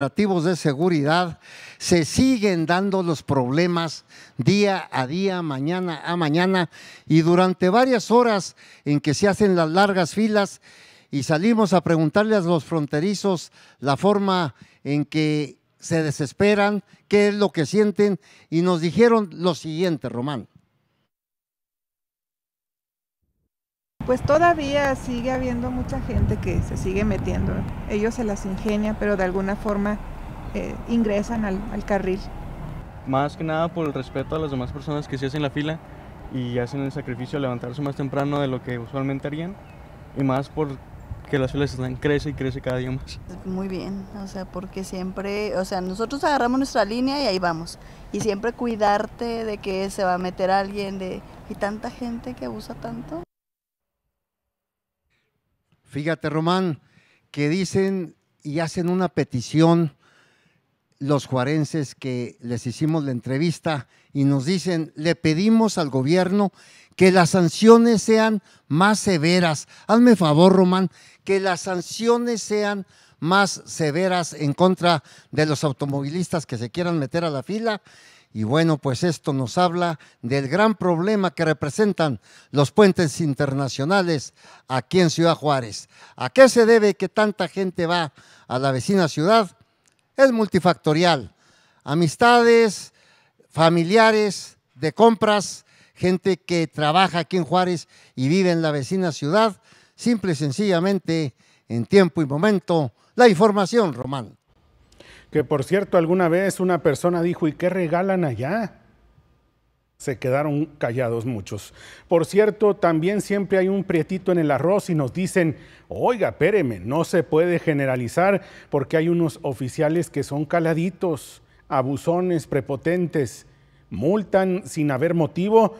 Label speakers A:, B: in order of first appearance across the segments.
A: de seguridad, se siguen dando los problemas día a día, mañana a mañana, y durante varias horas en que se hacen las largas filas y salimos a preguntarle a los fronterizos la forma en que se desesperan, qué es lo que sienten, y nos dijeron lo siguiente, Román.
B: pues todavía sigue habiendo mucha gente que se sigue metiendo. Ellos se las ingenian, pero de alguna forma
C: eh, ingresan al, carril. Más que nada por el respeto a las demás personas que se hacen la fila y hacen el sacrificio de levantarse más temprano de lo que usualmente harían y más por que las filas están crece y crece cada día más.
B: Muy bien, o sea, porque siempre, o sea, nosotros agarramos nuestra línea y ahí vamos. Y siempre cuidarte de que se va a meter alguien, de y tanta gente que abusa tanto.
A: Fíjate, Román, que dicen y hacen una petición los juarenses que les hicimos la entrevista y nos dicen, le pedimos al gobierno que las sanciones sean más severas. Hazme favor, Román, que las sanciones sean más severas en contra de los automovilistas que se quieran meter a la fila y bueno, pues esto nos habla del gran problema que representan los puentes internacionales aquí en Ciudad Juárez. ¿A qué se debe que tanta gente va a la vecina ciudad? Es multifactorial. Amistades, familiares, de compras, gente que trabaja aquí en Juárez y vive en la vecina ciudad. Simple y sencillamente, en tiempo y momento, la información, Román.
D: Que por cierto, alguna vez una persona dijo, ¿y qué regalan allá? Se quedaron callados muchos. Por cierto, también siempre hay un prietito en el arroz y nos dicen, oiga, espéreme, no se puede generalizar porque hay unos oficiales que son caladitos, abusones, prepotentes, multan sin haber motivo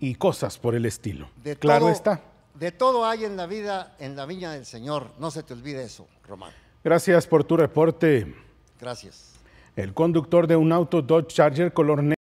D: y cosas por el estilo. claro está.
A: De todo hay en la vida, en la viña del Señor. No se te olvide eso, Román.
D: Gracias por tu reporte. Gracias. El conductor de un auto Dodge Charger color negro